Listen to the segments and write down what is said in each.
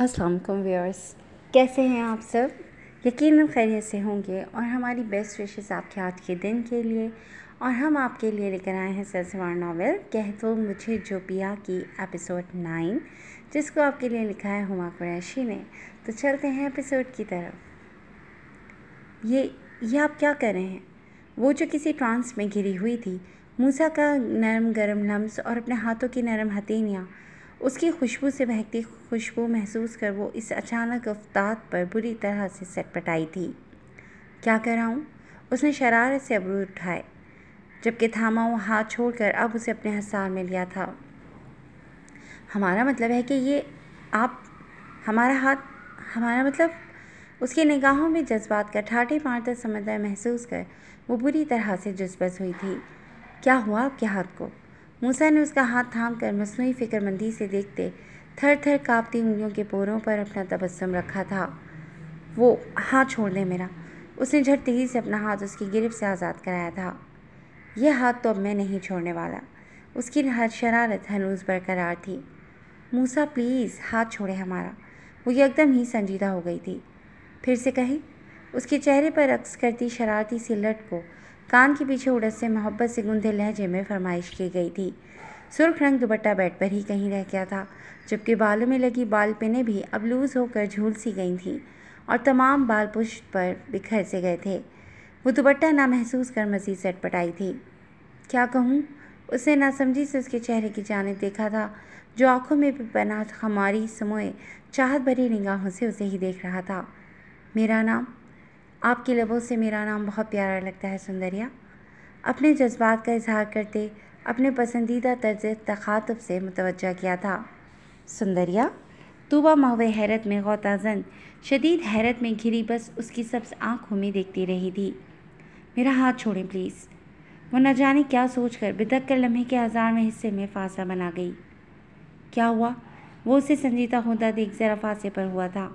वालेकुम व्यूअर्स कैसे हैं आप सब यकीन खैरियत से होंगे और हमारी बेस्ट विशेष आपके आज के दिन के लिए और हम आपके लिए लेकर आए हैं सरसवार नावल कह तो मुझे जो पिया की एपिसोड नाइन जिसको आपके लिए लिखा है हुमा कुरैशी ने तो चलते हैं एपिसोड की तरफ ये ये आप क्या कर रहे हैं वो जो किसी ट्रांस में घिरी हुई थी मूसा का नरम गरम लम्स और अपने हाथों की नरम हथेलियाँ उसकी खुशबू से महकती खुशबू महसूस कर वो इस अचानक अफ्ताद पर बुरी तरह से सटपटाई थी क्या कर रहा हूँ उसने शरारत से अबरू उठाए जबकि थामा वो हाथ छोड़कर अब उसे अपने हसार में लिया था हमारा मतलब है कि ये आप हमारा हाथ हमारा मतलब उसकी निगाहों में जज्बात का ठाठे मारता समंदर महसूस कर वो बुरी तरह से जज्बस हुई थी क्या हुआ आपके हाथ को मूसा ने उसका हाथ थाम कर मसनू फ़िक्रमंदी से देखते थर थर काँपती उंगलियों के पोरों पर अपना तबस्सम रखा था वो हाथ छोड़ दे मेरा उसने झट तेज़ी से अपना हाथ उसकी गिरफ्त से आज़ाद कराया था यह हाथ तो अब मैं नहीं छोड़ने वाला उसकी शरारत हनूज बरकरार थी मूसा प्लीज़ हाथ छोड़े हमारा वो एकदम ही संजीदा हो गई थी फिर से कही उसके चेहरे पर रक्स करती शरारती सी लट को कान के पीछे उड़द से मोहब्बत से गुंधे लहजे में फरमाइश की गई थी सुर्ख रंग दुपट्टा बेड पर ही कहीं रह गया था जबकि बालों में लगी बाल पिने भी अब लूज़ होकर झूल सी गई थीं और तमाम बाल पुष्ट पर बिखर से गए थे वो दुपट्टा ना महसूस कर मजीद सटपटाई थी क्या कहूँ उसने नासमझी से उसके चेहरे की जानब देखा था जो आंखों में भी पनाह हमारी समोए चाहत भरी निगाहों से उसे ही देख रहा था मेरा नाम आपके लबों से मेरा नाम बहुत प्यारा लगता है सुंदरिया अपने जज्बात का इजहार करते अपने पसंदीदा तर्ज तखातब से मुतवजह किया था सुंदरिया तोबा महव हैरत में गौताजन शदीद हैरत में घिरी बस उसकी सब्स आँखों में देखती रही थी मेरा हाथ छोड़ें प्लीज़ वो न जाने क्या सोच कर बिदक कर लम्हे के हज़ारवें हिस्से में फासा बना गई क्या हुआ वो उसे संजीदा होता देख ज़रा फांसे पर हुआ था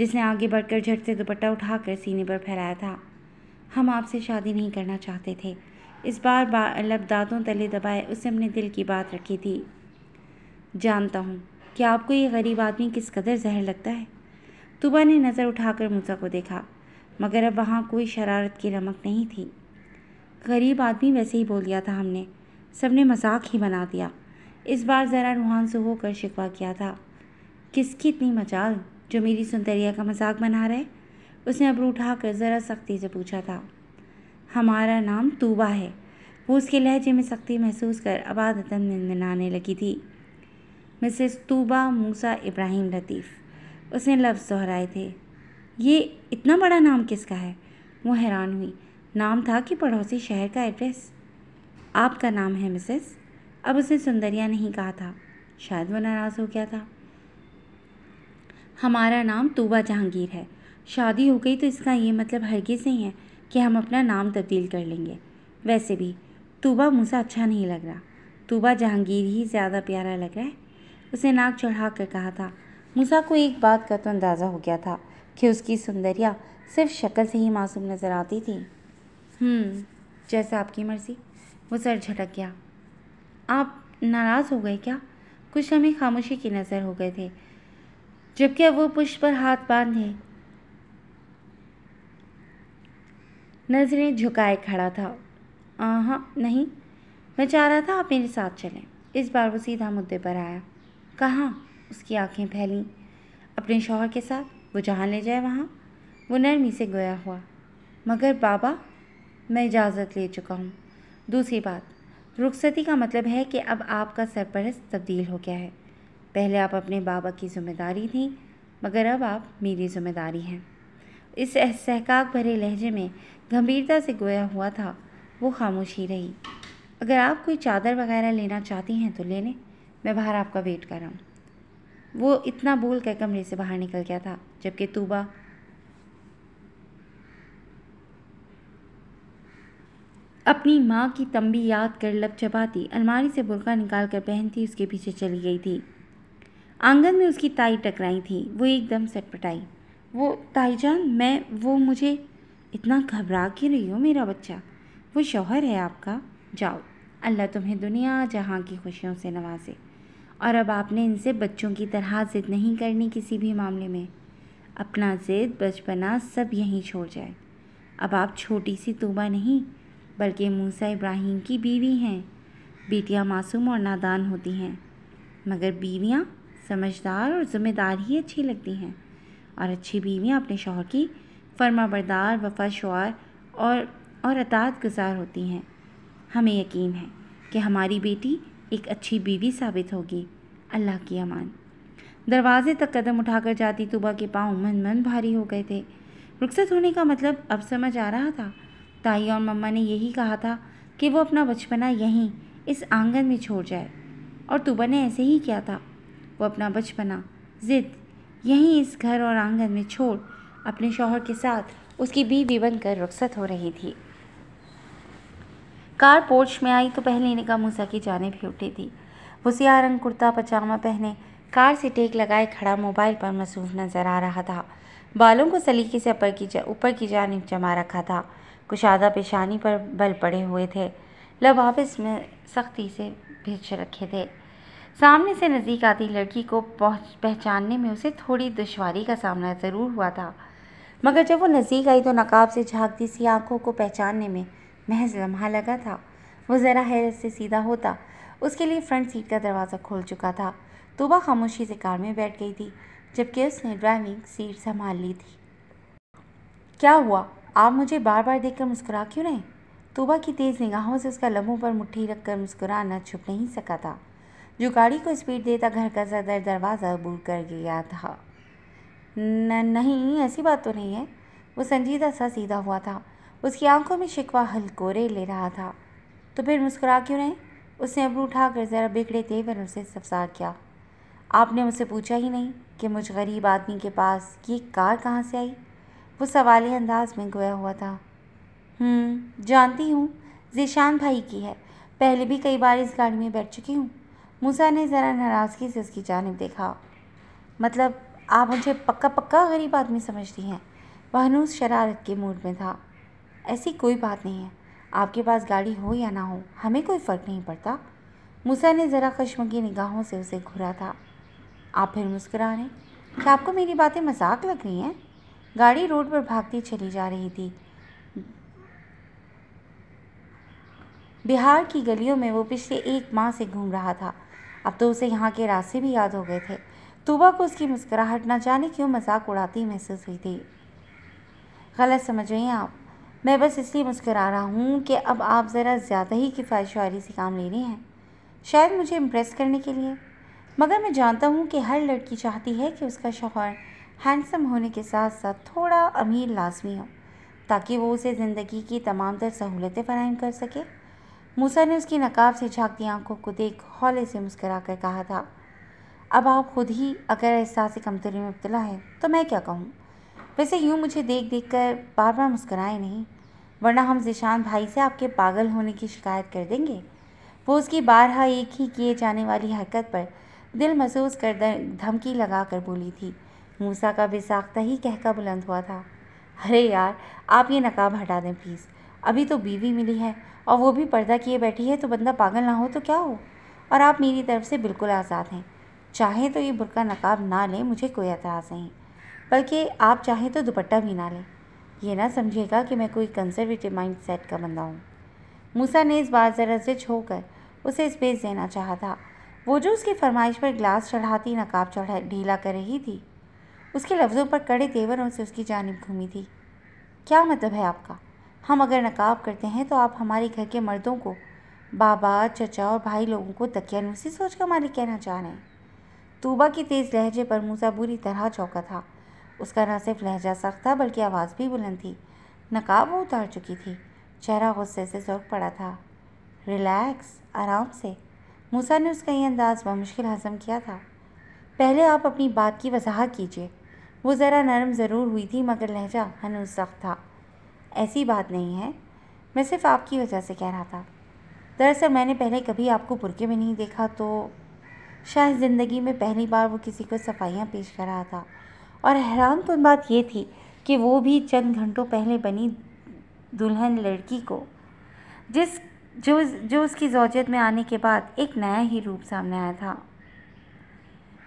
जिसने आगे बढ़कर झट से दुपट्टा उठाकर सीने पर फहराया था हम आपसे शादी नहीं करना चाहते थे इस बार लब मतलब दांतों तले दबाए उससे अपने दिल की बात रखी थी जानता हूँ कि आपको ये गरीब आदमी किस कदर जहर लगता है तुबा ने नज़र उठाकर मूसा को देखा मगर अब वहाँ कोई शरारत की रमक नहीं थी गरीब आदमी वैसे ही बोल दिया था हमने सब ने मजाक ही बना दिया इस बार ज़रा रूहान से होकर शिकवा किया था किसकी इतनी मजाल जो मेरी सुंदरिया का मजाक बना रहे उसने उठा कर ज़रा सख्ती से पूछा था हमारा नाम तूबा है वो उसके लहजे में सख्ती महसूस कर अबादतन मनाने लगी थी मिसेस तूबा मूसा इब्राहिम लतीफ़ उसने लफ्ज़ दोहराए थे ये इतना बड़ा नाम किसका है वो हैरान हुई नाम था कि पड़ोसी शहर का एड्रेस आपका नाम है मिसेस अब उसने सुंदरिया नहीं कहा था शायद वो नाराज़ हो गया था हमारा नाम तूबा जहांगीर है शादी हो गई तो इसका ये मतलब हरगिज़ नहीं है कि हम अपना नाम तब्दील कर लेंगे वैसे भी तूबा मूसा अच्छा नहीं लग रहा तूबा जहांगीर ही ज़्यादा प्यारा लग रहा है उसने नाक चढ़ा कर कहा था मूसा को एक बात का तो अंदाज़ा हो गया था कि उसकी सुंदरिया सिर्फ शक्ल से ही मासूम नज़र आती थी हम्म, जैसा आपकी मर्ज़ी वो सर झटक गया आप नाराज़ हो गए क्या कुछ हमें खामोशी की नज़र हो गए थे जबकि अब वो पुष्प पर हाथ बांधे नजरें झुकाए खड़ा था हाँ नहीं मैं चाह रहा था आप मेरे साथ चलें इस बार वो सीधा मुद्दे पर आया कहाँ उसकी आंखें फैली अपने शोहर के साथ वो जहाँ ले जाए वहाँ वो नरमी से गया हुआ मगर बाबा मैं इजाज़त ले चुका हूँ दूसरी बात रुखसती का मतलब है कि अब आपका सरपरस्त तब्दील हो गया है पहले आप अपने बाबा की जिम्मेदारी थी मगर अब आप मेरी जिम्मेदारी हैं इस सहकाक भरे लहजे में गंभीरता से गोया हुआ था वो खामोश ही रही अगर आप कोई चादर वगैरह लेना चाहती हैं तो ले लें मैं बाहर आपका वेट कर रहा हूँ वो इतना बोल कर कमरे से बाहर निकल गया था जबकि तूबा अपनी माँ की तंबी याद कर लपचपाती चबाती अलमारी से बुरका निकाल कर पहनती उसके पीछे चली गई थी आंगन में उसकी ताई टकराई थी वो एकदम सटपटाई वो ताई जान मैं वो मुझे इतना घबरा के रही हो मेरा बच्चा वो शौहर है आपका जाओ अल्लाह तुम्हें दुनिया जहाँ की खुशियों से नवाजे और अब आपने इनसे बच्चों की तरह ज़िद नहीं करनी किसी भी मामले में अपना ज़िद बचपना सब यहीं छोड़ जाए अब आप छोटी सी तोबा नहीं बल्कि मूसा इब्राहिम की बीवी हैं बेटियाँ मासूम और नादान होती हैं मगर बीवियाँ समझदार और ज़िम्मेदार ही अच्छी लगती हैं और अच्छी बीवियाँ अपने शोहर की फर्मा बरदार वफा शुआर और और अतात गुजार होती हैं हमें यकीन है कि हमारी बेटी एक अच्छी बीवी साबित होगी अल्लाह की अमान दरवाजे तक कदम उठाकर जाती तुबा के पाँव मन मन भारी हो गए थे रुखसत होने का मतलब अब समझ आ रहा था ताई और मम्मा ने यही कहा था कि वो अपना बचपना यहीं इस आंगन में छोड़ जाए और तुबा ने ऐसे ही किया था वो अपना बचपना ज़िद यहीं इस घर और आंगन में छोड़ अपने शोहर के साथ उसकी बीवी बनकर रुखसत हो रही थी कार पोर्च में आई तो पहले निका मूसा की जाने ही उठी थी वो सिया रंग कुर्ता पजामा पहने कार से टेक लगाए खड़ा मोबाइल पर मसरूफ नज़र आ रहा था बालों को सलीके से ऊपर की ऊपर की जानब जमा रखा था कुशादा पेशानी पर बल पड़े हुए थे लबाबिस में सख्ती से भेज रखे थे सामने से नज़दीक आती लड़की को पहचानने में उसे थोड़ी दुश्वारी का सामना ज़रूर हुआ था मगर जब वो नज़दीक आई तो नकाब से झाँकती सी आंखों को पहचानने में महज लम्हा लगा था वो ज़रा हैरत से सीधा होता उसके लिए फ्रंट सीट का दरवाज़ा खोल चुका था तोबा खामोशी से कार में बैठ गई थी जबकि उसने ड्राइविंग सीट संभाल ली थी क्या हुआ आप मुझे बार बार देखकर मुस्कुरा क्यों रहे तोबा की तेज़ निगाहों से उसका लम्हों पर मुट्ठी रखकर मुस्कुराना छुप नहीं सका था जो गाड़ी को स्पीड देता घर का सदर दरवाज़ा अबूर कर गया था न नहीं ऐसी बात तो नहीं है वो संजीदा सा सीधा हुआ था उसकी आंखों में शिकवा हलकोरे ले रहा था तो फिर मुस्कुरा क्यों नहीं उसने अबरू उठाकर ज़रा बिगड़े तेवर उसे सफसार किया आपने मुझसे पूछा ही नहीं कि मुझ गरीब आदमी के पास ये कार कहाँ से आई वो सवाल अंदाज में गोया हुआ था हम्म, जानती हूँ जीशान भाई की है पहले भी कई बार इस गाड़ी में बैठ चुकी हूँ मूसा ने ज़रा नाराज़गी से उसकी जानब देखा मतलब आप मुझे पक्का पक्का गरीब आदमी समझती हैं बहनूस शरारत के मूड में था ऐसी कोई बात नहीं है आपके पास गाड़ी हो या ना हो हमें कोई फ़र्क नहीं पड़ता मूसा ने ज़रा खशमगी निगाहों से उसे घूरा था आप फिर मुस्करा रहे क्या आपको मेरी बातें मजाक लग रही हैं गाड़ी रोड पर भागती चली जा रही थी बिहार की गलियों में वो पिछले एक माह से घूम रहा था अब तो उसे यहाँ के रास्ते भी याद हो गए थे तूबा को उसकी मुस्कुराहट ना जाने क्यों मजाक उड़ाती महसूस हुई थी गलत समझ हैं आप मैं बस इसलिए मुस्करा रहा हूँ कि अब आप ज़रा ज़्यादा ही किफायशारी से काम ले रही हैं शायद मुझे इम्प्रेस करने के लिए मगर मैं जानता हूँ कि हर लड़की चाहती है कि उसका शोहर हैंडसम होने के साथ साथ थोड़ा अमीर लाजमी हो ताकि वो उसे ज़िंदगी की तमाम तर सहूलतें फराहम कर सके मूसा ने उसकी नकाब से झाँकती आंखों को देख हौले से मुस्करा कर कहा था अब आप खुद ही अगर एहसास कमतरी में मुबतला है तो मैं क्या कहूँ वैसे यूँ मुझे देख देख कर बार बार मुस्कराए नहीं वरना हम जिशान भाई से आपके पागल होने की शिकायत कर देंगे वो उसकी बारहा एक ही किए जाने वाली हरकत पर दिल महसूस कर धमकी लगा कर बोली थी मूसा का बेसाख्ता ही कहका बुलंद हुआ था अरे यार आप ये नकाब हटा दें प्लीज़ अभी तो बीवी मिली है और वो भी पर्दा किए बैठी है तो बंदा पागल ना हो तो क्या हो और आप मेरी तरफ से बिल्कुल आज़ाद हैं चाहे तो ये बुरका नकाब ना लें मुझे कोई एतराज़ नहीं बल्कि आप चाहें तो दुपट्टा भी ना लें यह ना समझिएगा कि मैं कोई कंजर्वेटिव माइंड सेट का बंदा हूँ मूसा ने इस बार ज़रा जिच होकर उसे स्पेस देना चाहा था वो जो उसकी फरमाइश पर ग्लास चढ़ाती नकाब चढ़ा ढीला कर रही थी उसके लफ्ज़ों पर कड़े तेवरों से उसकी जानब घूमी थी क्या मतलब है आपका हम अगर नकाब करते हैं तो आप हमारे घर के मर्दों को बाबा चचा और भाई लोगों को दकियानूसी सोच कर मालिक कहना चाह रहे हैं तूबा की तेज़ लहजे पर मूसा बुरी तरह चौंका था उसका न सिर्फ लहजा सख्त था बल्कि आवाज़ भी बुलंद थी नकाब वो उतार चुकी थी चेहरा गुस्से से सुर्ख पड़ा था रिलैक्स आराम से मूसा ने उसका ये अंदाज़ मुश्किल हजम किया था पहले आप अपनी बात की वजाहत कीजिए वो ज़रा नरम ज़रूर हुई थी मगर लहजा हनूज सख्त था ऐसी बात नहीं है मैं सिर्फ आपकी वजह से कह रहा था दरअसल मैंने पहले कभी आपको बुरके में नहीं देखा तो शायद ज़िंदगी में पहली बार वो किसी को सफाइयाँ पेश कर रहा था और हैरान तो बात ये थी कि वो भी चंद घंटों पहले बनी दुल्हन लड़की को जिस जो जो उसकी जोजियत में आने के बाद एक नया ही रूप सामने आया था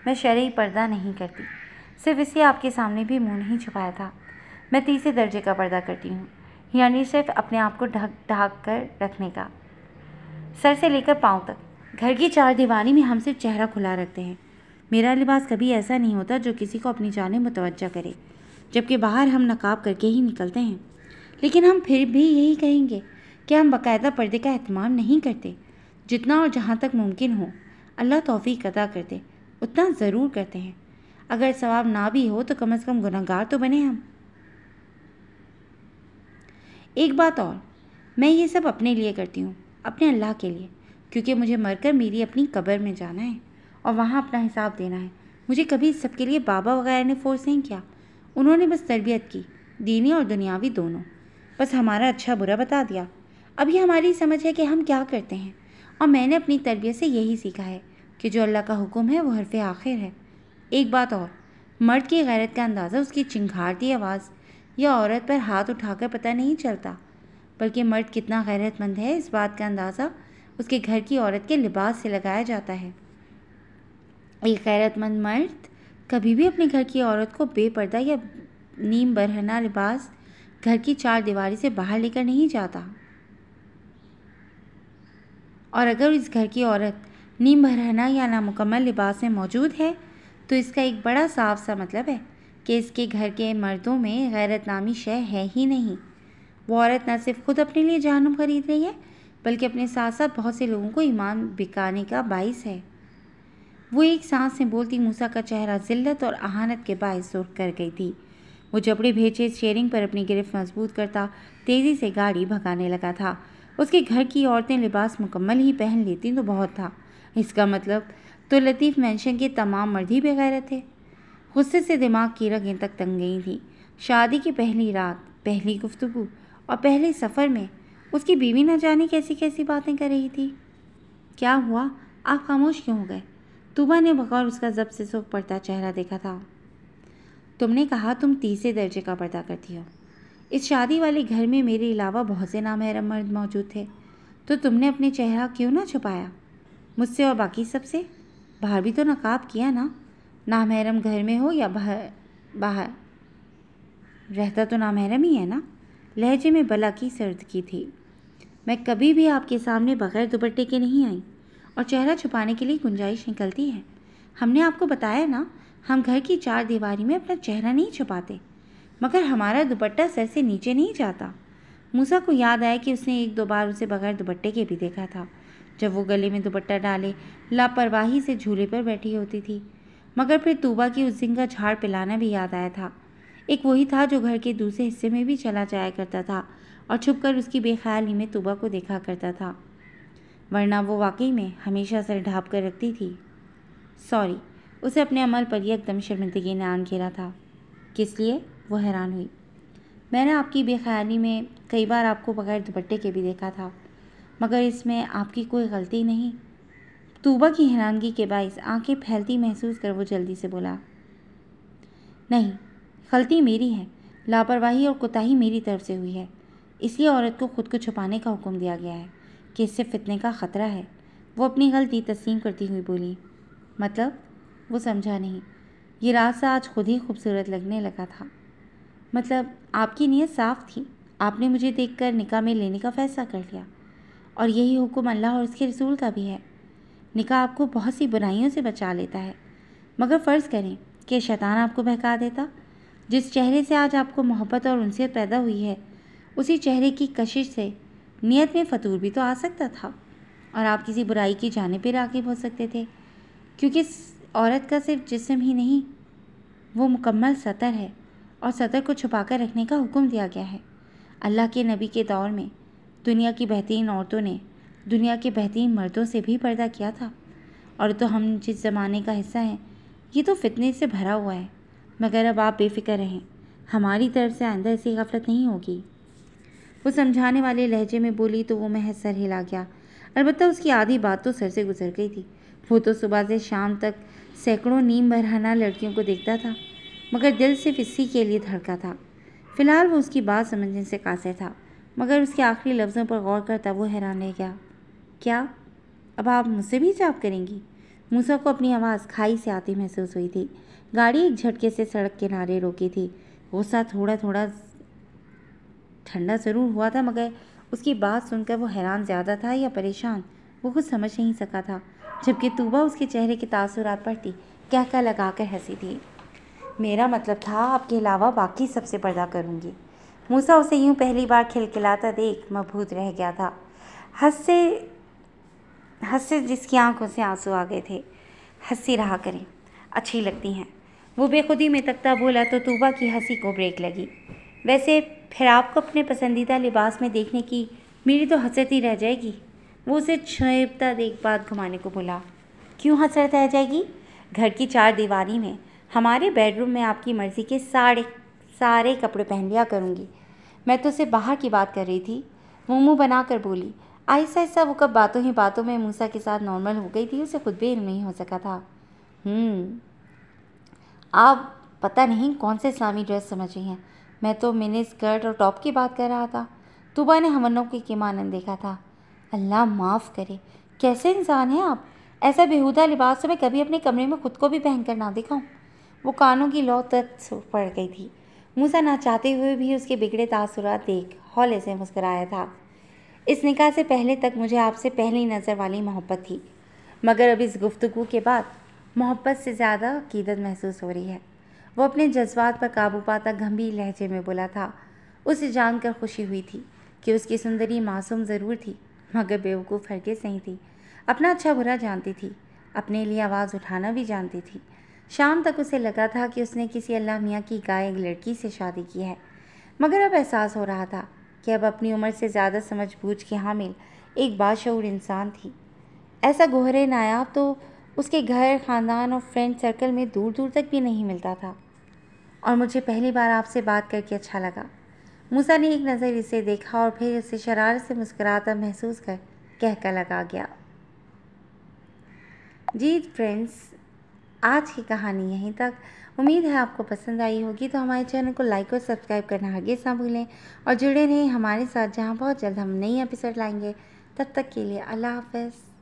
मैं शर्य पर्दा नहीं करती सिर्फ इसे आपके सामने भी मुँह नहीं छुपाया था मैं तीसरे दर्जे का पर्दा करती हूँ यानी सिर्फ अपने आप को ढक ढाक कर रखने का सर से लेकर पाँव तक घर की चार दीवारी में हम सिर्फ चेहरा खुला रखते हैं मेरा लिबास कभी ऐसा नहीं होता जो किसी को अपनी जाने मुतवजा करे जबकि बाहर हम नकाब करके ही निकलते हैं लेकिन हम फिर भी यही कहेंगे कि हम बाकायदा पर्दे का अहतमाम नहीं करते जितना और जहाँ तक मुमकिन हो अल्लाह तोफ़ी अदा करते उतना ज़रूर करते हैं अगर सवाब ना भी हो तो कम अज़ कम गुनागार तो बने हम एक बात और मैं ये सब अपने लिए करती हूँ अपने अल्लाह के लिए क्योंकि मुझे मरकर मेरी अपनी कब्र में जाना है और वहाँ अपना हिसाब देना है मुझे कभी इस सब के लिए बाबा वगैरह ने फोर्स नहीं किया उन्होंने बस तरबियत की दीनी और दुनियावी दोनों बस हमारा अच्छा बुरा बता दिया अभी हमारी समझ है कि हम क्या करते हैं और मैंने अपनी तरबियत से यही सीखा है कि जो अल्लाह का हुक्म है वो हरफ आखिर है एक बात और मर्द की गैरत का अंदाज़ा उसकी चिंगारती आवाज़ या औरत पर हाथ उठाकर पता नहीं चलता बल्कि मर्द कितना गैरतमंद है इस बात का अंदाज़ा उसके घर की औरत के लिबास से लगाया जाता है एक गैरतमंद मर्द कभी भी अपने घर की औरत को बेपर्दा या नीम बरहना लिबास घर की चार दीवारी से बाहर लेकर नहीं जाता और अगर इस घर की औरत नीम बरहना या नामुकम्मल लिबास में मौजूद है तो इसका एक बड़ा साफ सा मतलब है कि इसके घर के मर्दों में गैरत नामी शह है ही नहीं वो औरत न सिर्फ खुद अपने लिए जहनुम खरीद रही है बल्कि अपने साथ साथ बहुत से लोगों को ईमान बिकाने का बायस है वो एक सांस से बोलती मूसा का चेहरा जिल्लत और अहानत के बायस सुर्ख कर गई थी वो जबड़े भेजे शेयरिंग पर अपनी गिरफ्त मजबूत करता तेज़ी से गाड़ी भगाने लगा था उसके घर की औरतें लिबास मुकम्मल ही पहन लेती तो बहुत था इसका मतलब तो लतीफ़ मैंशन के तमाम मर्द ही बेगैरत थे गुस्से से दिमाग की रगें तक तंग गई थी शादी की पहली रात पहली गुफ्तु और पहले सफ़र में उसकी बीवी न जाने कैसी कैसी बातें कर रही थी क्या हुआ आप खामोश क्यों हो गए तुबा ने बगौर उसका जब से सुख पड़ता चेहरा देखा था तुमने कहा तुम तीसरे दर्जे का पर्दा करती हो इस शादी वाले घर में मेरे अलावा बहुत से नामहरम मर्द मौजूद थे तो तुमने अपने चेहरा क्यों ना छुपाया मुझसे और बाकी सबसे बाहर भी तो नकाब किया ना नामहरम घर में हो या बाहर बाहर रहता तो नामहरम ही है ना लहजे में बला की सर्द की थी मैं कभी भी आपके सामने बगैर दुपट्टे के नहीं आई और चेहरा छुपाने के लिए गुंजाइश निकलती है हमने आपको बताया ना हम घर की चार दीवारी में अपना चेहरा नहीं छुपाते मगर हमारा दुपट्टा सर से नीचे नहीं जाता मूसा को याद आया कि उसने एक दो बार उसे बगैर दुपट्टे के भी देखा था जब वो गले में दुपट्टा डाले लापरवाही से झूले पर बैठी होती थी मगर फिर तूबा की उस दिन का झाड़ पिलाना भी याद आया था एक वही था जो घर के दूसरे हिस्से में भी चला जाया करता था और छुपकर उसकी बेख्याली में तूबा को देखा करता था वरना वो वाकई में हमेशा सर ढाप कर रखती थी सॉरी उसे अपने अमल पर ही एकदम शर्मिंदगी ने आन घेरा था किस लिए वो हैरान हुई मैंने आपकी बेख्याली में कई बार आपको बगैर दुपट्टे के भी देखा था मगर इसमें आपकी कोई गलती नहीं तूबा की हैरानगी के बायस आंखें फैलती महसूस कर वो जल्दी से बोला नहीं गलती मेरी है लापरवाही और कोताही मेरी तरफ से हुई है इसलिए औरत को खुद को छुपाने का हुक्म दिया गया है कि इससे फितने का ख़तरा है वो अपनी गलती तस्लीम करती हुई बोली मतलब वो समझा नहीं ये रास्ता आज खुद ही खूबसूरत लगने लगा था मतलब आपकी नीयत साफ़ थी आपने मुझे देखकर निकाह में लेने का फ़ैसला कर लिया और यही हुक्म अल्लाह और उसके रसूल का भी है निकाह आपको बहुत सी बुराइयों से बचा लेता है मगर फ़र्ज़ करें कि शैतान आपको बहका देता जिस चेहरे से आज आपको मोहब्बत और उनसे पैदा हुई है उसी चेहरे की कशिश से नियत में फतूर भी तो आ सकता था और आप किसी बुराई की जाने पर रागिब हो सकते थे क्योंकि औरत का सिर्फ जिसम ही नहीं वो मुकम्मल सतर है और सतर को छुपा कर रखने का हुक्म दिया गया है अल्लाह के नबी के दौर में दुनिया की बेहतरीन औरतों ने दुनिया के बेहतरीन मर्दों से भी पर्दा किया था और तो हम जिस ज़माने का हिस्सा हैं ये तो फितने से भरा हुआ है मगर अब आप बेफिक्र रहें हमारी तरफ से आइंदा ऐसी गफलत नहीं होगी वो समझाने वाले लहजे में बोली तो वो मह सर हिला गया अलबत् उसकी आधी बात तो सर से गुजर गई थी वो तो सुबह से शाम तक सैकड़ों नीम बरहाना लड़कियों को देखता था मगर दिल सिर्फ इसी के लिए धड़का था फ़िलहाल वो उसकी बात समझने से कासे था मगर उसके आखिरी लफ्ज़ों पर गौर करता वो हैरान रह गया क्या अब आप मुझसे भी जाप करेंगी मूसा को अपनी आवाज़ खाई से आती महसूस हुई थी गाड़ी एक झटके से सड़क किनारे रोकी थी गुस्सा थोड़ा थोड़ा ठंडा ज़रूर हुआ था मगर उसकी बात सुनकर वो हैरान ज़्यादा था या परेशान वो कुछ समझ नहीं सका था जबकि तूबा उसके चेहरे के तासुर पर थी कह कह लगा कर हंसी थी मेरा मतलब था आपके अलावा बाकी सबसे पर्दा करूँगी मूसा उसे यूँ पहली बार खिलखिलाता देख मबूत रह गया था हंस से हंसी जिसकी आंखों से आंसू आ गए थे हंसी रहा करें अच्छी लगती हैं वो बेखुदी में तख्ता बोला तो तूबा की हंसी को ब्रेक लगी वैसे फिर आपको अपने पसंदीदा लिबास में देखने की मेरी तो हसरत ही रह जाएगी वो उसे छेपता देख बात घुमाने को बोला क्यों हसरत रह जाएगी घर की चार दीवारी में हमारे बेडरूम में आपकी मर्ज़ी के सारे सारे कपड़े पहन लिया करूँगी मैं तो उसे बाहर की बात कर रही थी वो मुँह बनाकर बोली आहिस्ता आहिस्ता वो कब बातों ही बातों में मूसा के साथ नॉर्मल हो गई थी उसे खुद भी इल्म नहीं हो सका था हम्म। आप पता नहीं कौन से इस्लामी ड्रेस समझ रही हैं मैं तो मिनी स्कर्ट और टॉप की बात कर रहा था तुबा ने हमनों की किमानन देखा था अल्लाह माफ़ करे कैसे इंसान हैं आप ऐसा बेहुदा लिबास तो मैं कभी अपने कमरे में खुद को भी पहन कर ना दिखाऊं वो कानों की लौ तत् पड़ गई थी मूसा ना चाहते हुए भी उसके बिगड़े तासुरात देख हौले से मुस्कराया था इस निकाह से पहले तक मुझे आपसे पहली नज़र वाली मोहब्बत थी मगर अब इस गुफ्तु के बाद मोहब्बत से ज़्यादा अकीदत महसूस हो रही है वो अपने जज्बात पर काबू पाता गंभीर लहजे में बोला था उसे जानकर खुशी हुई थी कि उसकी सुंदरी मासूम ज़रूर थी मगर बेवकूफ़ हरगिज़ नहीं थी अपना अच्छा बुरा जानती थी अपने लिए आवाज़ उठाना भी जानती थी शाम तक उसे लगा था कि उसने किसी अल्लाह मियाँ की गाय एक लड़की से शादी की है मगर अब एहसास हो रहा था कि अब अपनी उम्र से ज़्यादा समझ बूझ के हामिल एक बाशूर इंसान थी ऐसा गोहरे नायाब तो उसके घर ख़ानदान और फ्रेंड सर्कल में दूर दूर तक भी नहीं मिलता था और मुझे पहली बार आपसे बात करके अच्छा लगा मूसा ने एक नज़र इसे देखा और फिर उसे शरारत से मुस्कराता महसूस कर कहकर लगा गया जी फ्रेंड्स आज की कहानी यहीं तक उम्मीद है आपको पसंद आई होगी तो हमारे चैनल को लाइक और सब्सक्राइब करना आगे ना भूलें और जुड़े रहें हमारे साथ जहाँ बहुत जल्द हम नई एपिसोड लाएंगे तब तक के लिए अल्लाह हाफ